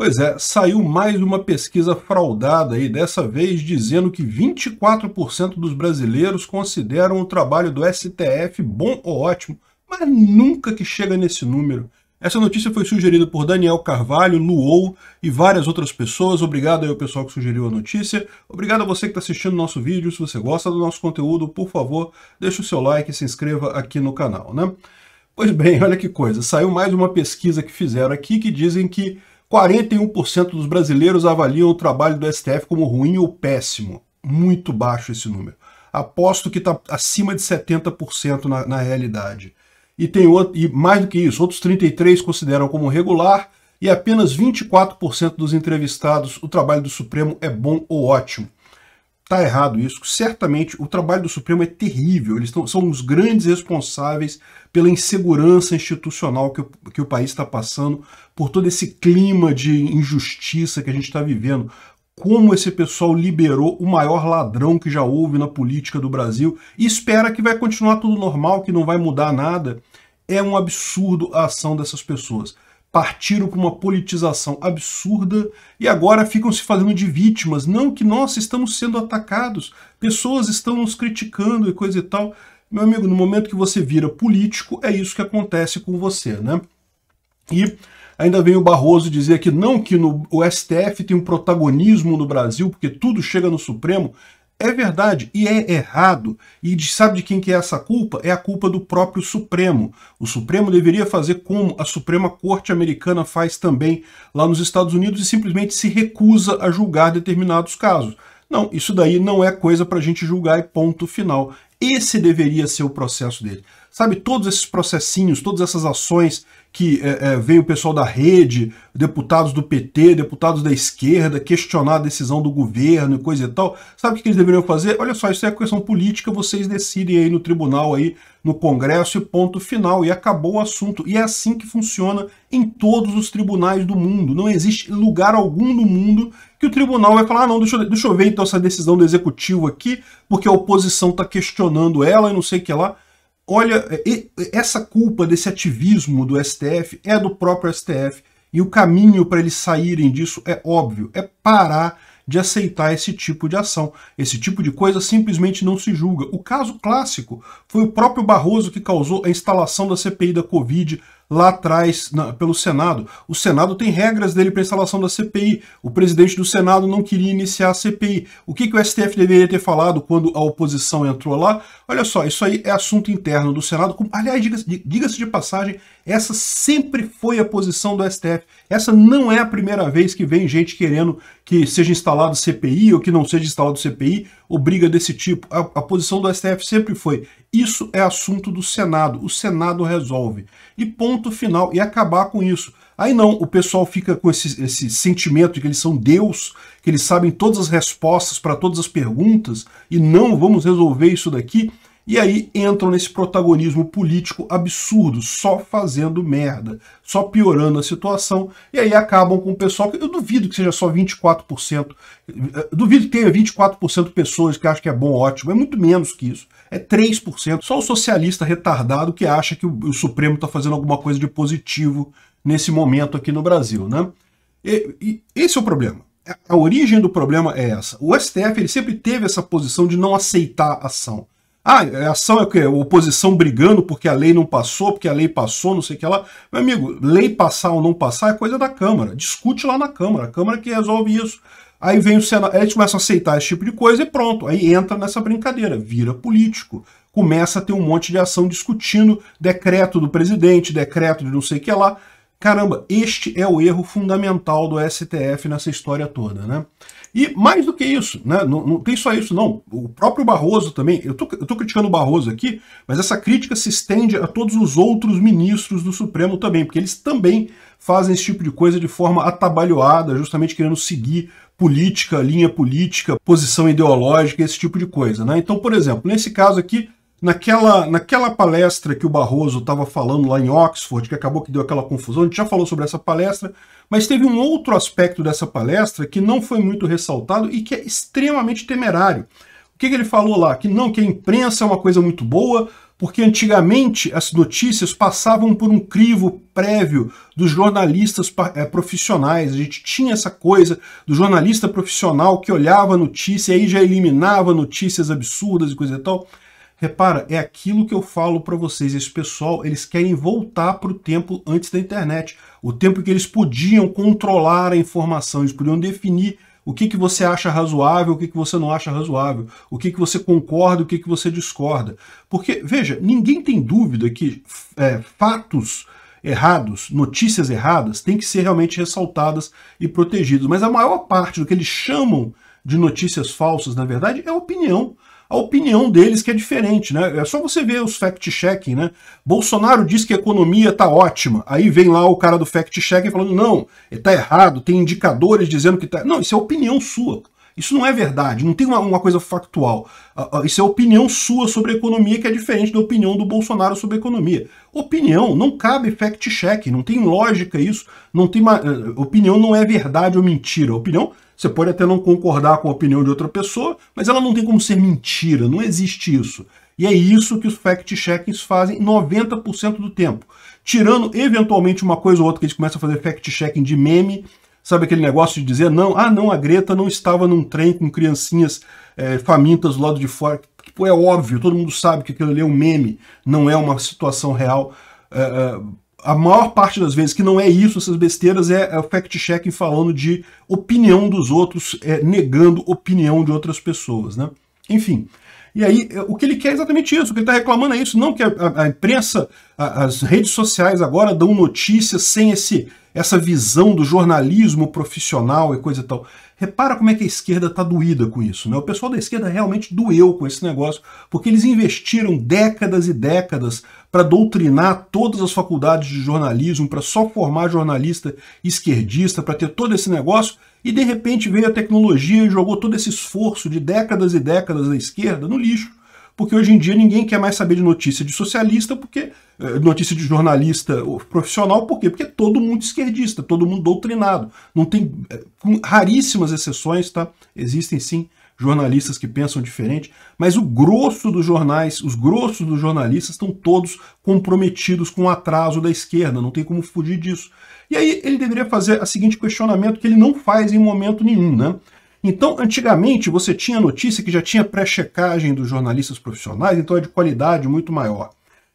Pois é, saiu mais uma pesquisa fraudada aí, dessa vez dizendo que 24% dos brasileiros consideram o trabalho do STF bom ou ótimo, mas nunca que chega nesse número. Essa notícia foi sugerida por Daniel Carvalho, Luou e várias outras pessoas. Obrigado aí ao pessoal que sugeriu a notícia. Obrigado a você que está assistindo nosso vídeo. Se você gosta do nosso conteúdo, por favor, deixe o seu like e se inscreva aqui no canal, né? Pois bem, olha que coisa. Saiu mais uma pesquisa que fizeram aqui que dizem que 41% dos brasileiros avaliam o trabalho do STF como ruim ou péssimo. Muito baixo esse número. Aposto que está acima de 70% na, na realidade. E, tem outro, e mais do que isso, outros 33% consideram como regular e apenas 24% dos entrevistados o trabalho do Supremo é bom ou ótimo. Está errado isso. Certamente o trabalho do Supremo é terrível. Eles tão, são os grandes responsáveis pela insegurança institucional que o, que o país está passando, por todo esse clima de injustiça que a gente está vivendo. Como esse pessoal liberou o maior ladrão que já houve na política do Brasil e espera que vai continuar tudo normal, que não vai mudar nada. É um absurdo a ação dessas pessoas partiram para uma politização absurda e agora ficam se fazendo de vítimas. Não, que nós estamos sendo atacados, pessoas estão nos criticando e coisa e tal. Meu amigo, no momento que você vira político, é isso que acontece com você, né? E ainda vem o Barroso dizer que não que no, o STF tem um protagonismo no Brasil, porque tudo chega no Supremo. É verdade e é errado. E sabe de quem que é essa culpa? É a culpa do próprio Supremo. O Supremo deveria fazer como a Suprema Corte Americana faz também lá nos Estados Unidos e simplesmente se recusa a julgar determinados casos. Não, isso daí não é coisa para a gente julgar e ponto final. Esse deveria ser o processo dele. Sabe, todos esses processinhos, todas essas ações que é, é, veio o pessoal da rede, deputados do PT, deputados da esquerda, questionar a decisão do governo e coisa e tal. Sabe o que eles deveriam fazer? Olha só, isso é questão política, vocês decidem aí no tribunal, aí no Congresso e ponto final. E acabou o assunto. E é assim que funciona em todos os tribunais do mundo. Não existe lugar algum no mundo que o tribunal vai falar, ah, não, deixa deixa eu ver então essa decisão do executivo aqui, porque a oposição está questionando ela e não sei o que lá. Olha, essa culpa desse ativismo do STF é do próprio STF. E o caminho para eles saírem disso é óbvio, é parar de aceitar esse tipo de ação. Esse tipo de coisa simplesmente não se julga. O caso clássico foi o próprio Barroso que causou a instalação da CPI da Covid lá atrás na, pelo Senado. O Senado tem regras dele para instalação da CPI. O presidente do Senado não queria iniciar a CPI. O que, que o STF deveria ter falado quando a oposição entrou lá? Olha só, isso aí é assunto interno do Senado. Aliás, diga-se de passagem, essa sempre foi a posição do STF. Essa não é a primeira vez que vem gente querendo que seja instalado CPI ou que não seja instalado CPI ou briga desse tipo. A, a, posição do STF sempre foi: isso é assunto do Senado, o Senado resolve. E ponto final, e acabar com isso. Aí não, o pessoal fica com esse, esse sentimento de que eles são Deus, que eles sabem todas as respostas para todas as perguntas e não vamos resolver isso daqui. E aí entram nesse protagonismo político absurdo, só fazendo merda, só piorando a situação, e aí acabam com o pessoal que eu duvido que seja só 24%, eh, duvido que tenha 24% de pessoas que acham que é bom, ótimo, é muito menos que isso. É 3%. Só o socialista retardado que acha que o, o Supremo está fazendo alguma coisa de positivo nesse momento aqui no Brasil, né? E, e esse é o problema a origem do problema é essa. O STF ele sempre teve essa posição de não aceitar ação. Ah, a ação é o quê? Oposição brigando porque a lei não passou, porque a lei passou, não sei o que lá. Meu amigo, lei passar ou não passar é coisa da Câmara. Discute lá na Câmara. A Câmara que resolve isso. Aí vem o Senado, eles começam a aceitar esse tipo de coisa e pronto. Aí entra nessa brincadeira, vira político. Começa a ter um monte de ação discutindo decreto do presidente, decreto de não sei o que lá. Caramba, este é o erro fundamental do STF nessa história toda, né? E mais do que isso, né, não, não, tem só isso, não. O próprio Barroso também, eu estou criticando o Barroso aqui, mas essa crítica se estende a todos os outros ministros do Supremo também, porque eles também fazem esse tipo de coisa de forma atabalhoada, justamente querendo seguir política, linha política, posição ideológica, esse tipo de coisa. Né? Então, por exemplo, nesse caso aqui, naquela, naquela palestra que o Barroso estava falando lá em Oxford, que acabou que deu aquela confusão, a gente já falou sobre essa palestra, mas teve um outro aspecto dessa palestra que não foi muito ressaltado e que é extremamente temerário. O que, que ele falou lá? Que não, que a imprensa é uma coisa muito boa, porque antigamente as notícias passavam por um crivo prévio dos jornalistas eh, profissionais. A gente tinha essa coisa do jornalista profissional que olhava a notícia e aí já eliminava notícias absurdas e coisa e tal. Repara, é aquilo que eu falo para vocês. Esse pessoal, eles querem voltar para o tempo antes da internet. O tempo que eles podiam controlar a informação, eles podiam definir o que, que você acha razoável, o que, que você não acha razoável, o que, que você concorda, o que, que você discorda. Porque, veja, ninguém tem dúvida que é, fatos errados, notícias erradas, têm que ser realmente ressaltadas e protegidas. Mas a maior parte do que eles chamam de notícias falsas, na verdade, é opinião a opinião deles que é diferente, né? É só você ver os fact-checking, né? Bolsonaro diz que a economia tá ótima. Aí vem lá o cara do fact-checking falando, não, tá errado, tem indicadores dizendo que tá... Não, isso é opinião sua. Isso não é verdade, não tem uma, uma coisa factual. Uh, uh, isso é opinião sua sobre a economia que é diferente da opinião do Bolsonaro sobre a economia. Opinião, não cabe fact-check, não tem lógica isso, não tem uma, uh, eh, opinião não é verdade ou mentira. Opinião você pode até não concordar com a opinião de outra pessoa, mas ela não tem como ser mentira, não existe isso. E é isso que os fact-checkings fazem 90% do tempo. Tirando, eventualmente, uma coisa ou outra que eles começam a fazer fact-checking de meme, sabe aquele negócio de dizer, não, ah, não, a Greta não estava num trem com criancinhas é, famintas do lado de fora. Tipo, é óbvio, todo mundo sabe que aquilo ali é um meme, não é uma situação real. É, é, a maior parte das vezes que não é isso, essas besteiras, é, é, o fact-checking falando de opinião dos outros, é, negando opinião de outras pessoas, né? Enfim. E aí, é, o que ele quer é exatamente isso, o que ele está reclamando é isso, não que a, a imprensa, a, as redes sociais agora dão notícias sem esse, essa visão do jornalismo profissional e coisa e tal. Repara como é que a esquerda está doída com isso. Né? O pessoal da esquerda realmente doeu com esse negócio, porque eles investiram décadas e décadas para doutrinar todas as faculdades de jornalismo, para só formar jornalista esquerdista, para ter todo esse negócio, e de repente veio a tecnologia e jogou todo esse esforço de décadas e décadas da esquerda no lixo porque hoje em dia ninguém quer mais saber de notícia de socialista, porque eh, notícia de jornalista profissional, por quê? Porque é todo mundo esquerdista, todo mundo doutrinado. Não tem eh, com raríssimas exceções, tá? Existem sim jornalistas que pensam diferente, mas o grosso dos jornais, os grossos dos jornalistas estão todos comprometidos com o atraso da esquerda, não tem como fugir disso. E aí ele deveria fazer o seguinte questionamento que ele não faz em momento nenhum, né? Então, antigamente, você tinha notícia que já tinha pré-checagem dos jornalistas profissionais, então é de qualidade muito maior.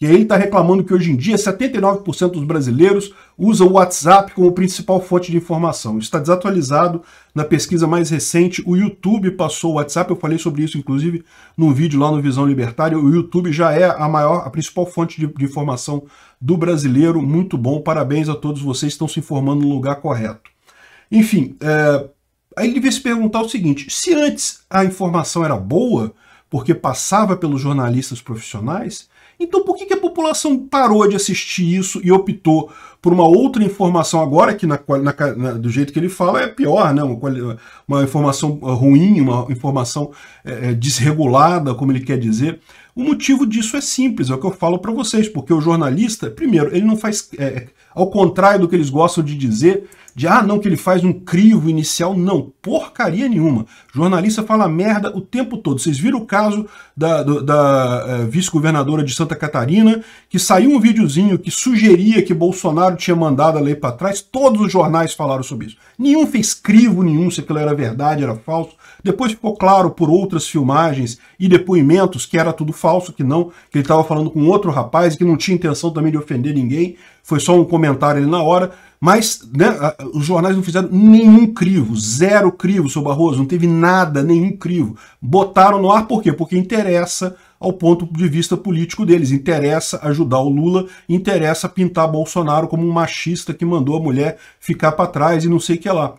E aí ele está reclamando que hoje em dia 79% dos brasileiros usam o WhatsApp como principal fonte de informação. Está desatualizado na pesquisa mais recente. O YouTube passou o WhatsApp, eu falei sobre isso, inclusive, num vídeo lá no Visão Libertária. O YouTube já é a maior, a principal fonte de, de informação do brasileiro. Muito bom, parabéns a todos vocês, estão se informando no lugar correto. Enfim, é, Aí ele devia se perguntar o seguinte: se antes a informação era boa, porque passava pelos jornalistas profissionais, então por que, que a população parou de assistir isso e optou por uma outra informação agora, que na, na, na, do jeito que ele fala é pior, né? uma, uma informação ah, ruim, uma informação é, é, desregulada, como ele quer dizer. O motivo disso é simples, é o que eu falo para vocês, porque o jornalista, primeiro, ele não faz, é, é, ao contrário do que eles gostam de dizer, de ah, não, que ele faz um crivo inicial, não, porcaria nenhuma. O jornalista fala merda o tempo todo. Vocês viram o caso da, da, da é, vice-governadora de Santa Catarina, que saiu um videozinho que sugeria que Bolsonaro Bolsonaro tinha mandado a lei para trás, todos os jornais falaram sobre isso. Nenhum fez crivo nenhum se aquilo era verdade, era falso. Depois ficou claro por outras filmagens e depoimentos que era tudo falso, que não, que ele estava falando com outro rapaz, que não tinha intenção também de ofender ninguém, foi só um comentário ali na hora. Mas né, os jornais não fizeram nenhum crivo, zero crivo, seu Barroso, não teve nada, nenhum crivo. Botaram no ar por quê? Porque interessa ao ponto de vista político deles. Interessa ajudar o Lula, interessa pintar Bolsonaro como um machista que mandou a mulher ficar para trás e não sei o que lá.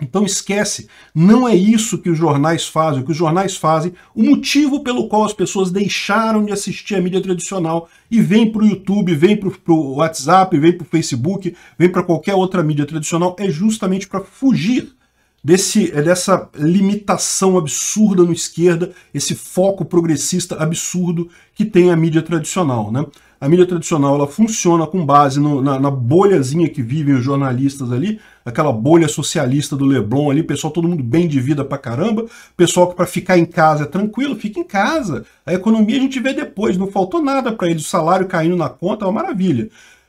Então esquece, não é isso que os jornais fazem, o que os jornais fazem, o motivo pelo qual as pessoas deixaram de assistir a mídia tradicional e vêm para o YouTube, vem para o WhatsApp, vem para o Facebook, vem para qualquer outra mídia tradicional, é justamente para fugir desse, é dessa limitação absurda no esquerda, esse foco progressista absurdo que tem a mídia tradicional. Né? A mídia tradicional ela funciona com base no, na, na, bolhazinha que vivem os jornalistas ali, aquela bolha socialista do Leblon ali, pessoal todo mundo bem de vida pra caramba, pessoal que para ficar em casa é tranquilo, fica em casa. A economia a gente vê depois, não faltou nada para eles, o salário caindo na conta é uma maravilha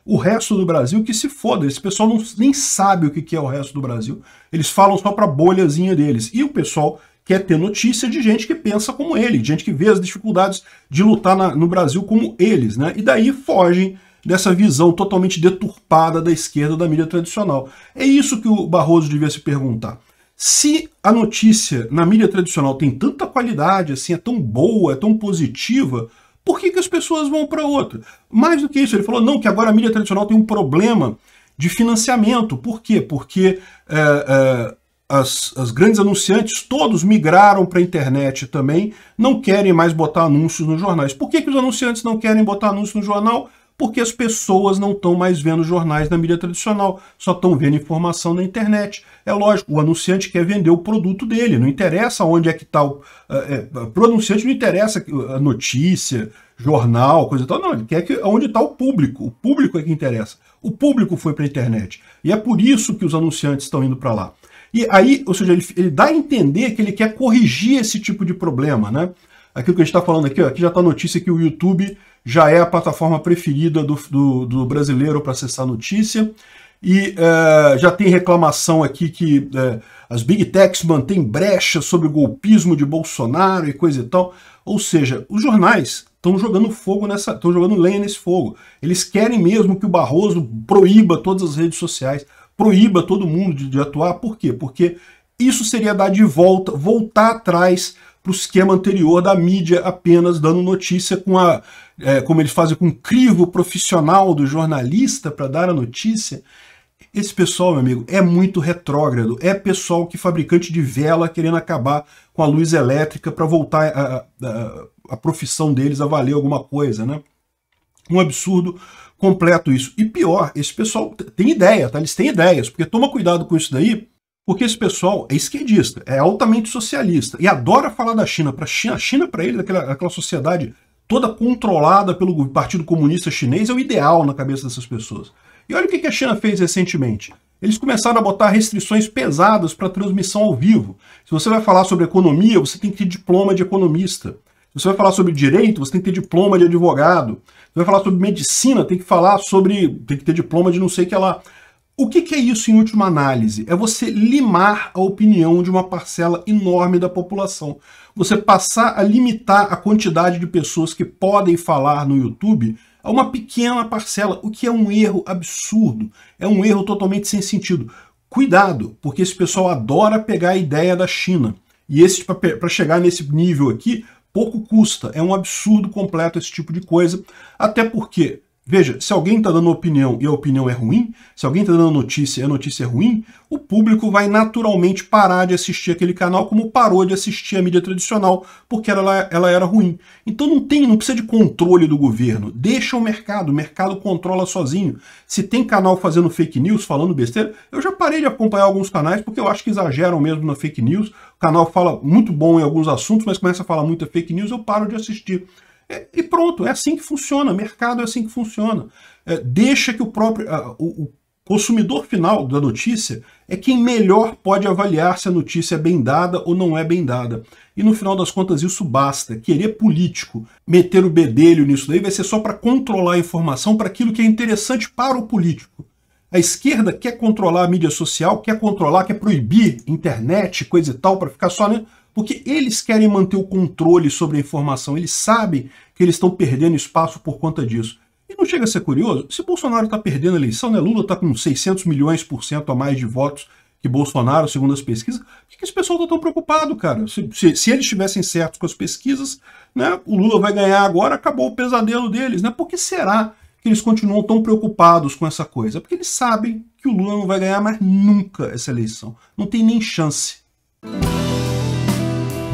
o resto do Brasil que se foda. Esse pessoal não, nem sabe o que é o resto do Brasil. Eles falam só para a bolhazinha deles. E o pessoal quer ter notícia de gente que pensa como ele, gente que vê as dificuldades de lutar na, no Brasil como eles, né? E daí fogem dessa visão totalmente deturpada da esquerda da mídia tradicional. É isso que o Barroso devia se perguntar. Se a notícia na mídia tradicional tem tanta qualidade, assim, é tão boa, é tão positiva, por que, que as pessoas vão para outro? Mais do que isso, ele falou, não, que agora a mídia tradicional tem um problema de financiamento. Por quê? Porque é, é, as, as, grandes anunciantes, todos migraram para a internet também, não querem mais botar anúncios nos jornais. Por que, que os anunciantes não querem botar anúncios no jornal? porque as pessoas não estão mais vendo jornais na mídia tradicional, só estão vendo informação na internet. É lógico, o anunciante quer vender o produto dele, não interessa onde é que está o. É, eh, eh, Para o anunciante não interessa a eh, notícia, jornal, coisa e tal, não, ele quer que, onde está o público. O público é que interessa. O público foi para a internet. E é por isso que os anunciantes estão indo para lá. E aí, ou seja, ele, ele dá a entender que ele quer corrigir esse tipo de problema, né? aquilo que a gente está falando aqui, ó, aqui já está a notícia que o YouTube já é a plataforma preferida do, do, do brasileiro para acessar notícia. E é, já tem reclamação aqui que é, as big techs mantêm brecha sobre o golpismo de Bolsonaro e coisa e tal. Ou seja, os jornais estão jogando fogo nessa, estão jogando lenha nesse fogo. Eles querem mesmo que o Barroso proíba todas as redes sociais, proíba todo mundo de, de atuar. Por quê? Porque isso seria dar de volta, voltar atrás para o esquema anterior da mídia apenas dando notícia com a. É, como eles fazem com o crivo profissional do jornalista para dar a notícia. Esse pessoal, meu amigo, é muito retrógrado. É pessoal que fabricante de vela querendo acabar com a luz elétrica para voltar a, a, a profissão deles a valer alguma coisa, né? Um absurdo completo isso. E pior, esse pessoal tem ideia, tá? Eles têm ideias, porque toma cuidado com isso daí, porque esse pessoal é esquerdista, é altamente socialista e adora falar da China. Para China, a China para ele, aquela, aquela sociedade toda controlada pelo Partido Comunista Chinês é o ideal na cabeça dessas pessoas. E olha o que a China fez recentemente. Eles começaram a botar restrições pesadas para transmissão ao vivo. Se você vai falar sobre economia, você tem que ter diploma de economista. Se você vai falar sobre direito, você tem que ter diploma de advogado. Se você vai falar sobre medicina, tem que falar sobre, tem que ter diploma de não sei o que lá. O que, que, é isso em última análise? É você limar a opinião de uma parcela enorme da população. Você passar a limitar a quantidade de pessoas que podem falar no YouTube a uma pequena parcela, o que é um erro absurdo, é um erro totalmente sem sentido. Cuidado, porque esse pessoal adora pegar a ideia da China. E esse para chegar nesse nível aqui, pouco custa, é um absurdo completo esse tipo de coisa, até porque Veja, se alguém está dando opinião e a opinião é ruim, se alguém está dando notícia e a notícia é ruim, o público vai naturalmente parar de assistir aquele canal como parou de assistir a mídia tradicional, porque ela, ela era ruim. Então não tem, não precisa de controle do governo. Deixa o mercado, o mercado controla sozinho. Se tem canal fazendo fake news, falando besteira, eu já parei de acompanhar alguns canais porque eu acho que exageram mesmo na fake news. O canal fala muito bom em alguns assuntos, mas começa a falar muita fake news, eu paro de assistir. É, e pronto, é assim que funciona, mercado é assim que funciona. É, deixa que o próprio o, o, consumidor final da notícia é quem melhor pode avaliar se a notícia é bem dada ou não é bem dada. E no final das contas isso basta. Querer político meter o bedelho nisso daí vai ser só para controlar a informação para aquilo que é interessante para o político. A esquerda quer controlar a mídia social, quer controlar, quer proibir internet, coisa e tal, para ficar só, né? Porque eles querem manter o controle sobre a informação, eles sabem que eles estão perdendo espaço por conta disso. E não chega a ser curioso? Se Bolsonaro está perdendo a eleição, né? Lula está com 600 milhões por cento a mais de votos que Bolsonaro, segundo as pesquisas, por que, que esse pessoal está tão preocupado, cara? Se, se, se, eles estivessem certos com as pesquisas, né, o Lula vai ganhar agora, acabou o pesadelo deles, né? Por que será que eles continuam tão preocupados com essa coisa? Porque eles sabem que o Lula não vai ganhar mais nunca essa eleição. Não tem nem chance.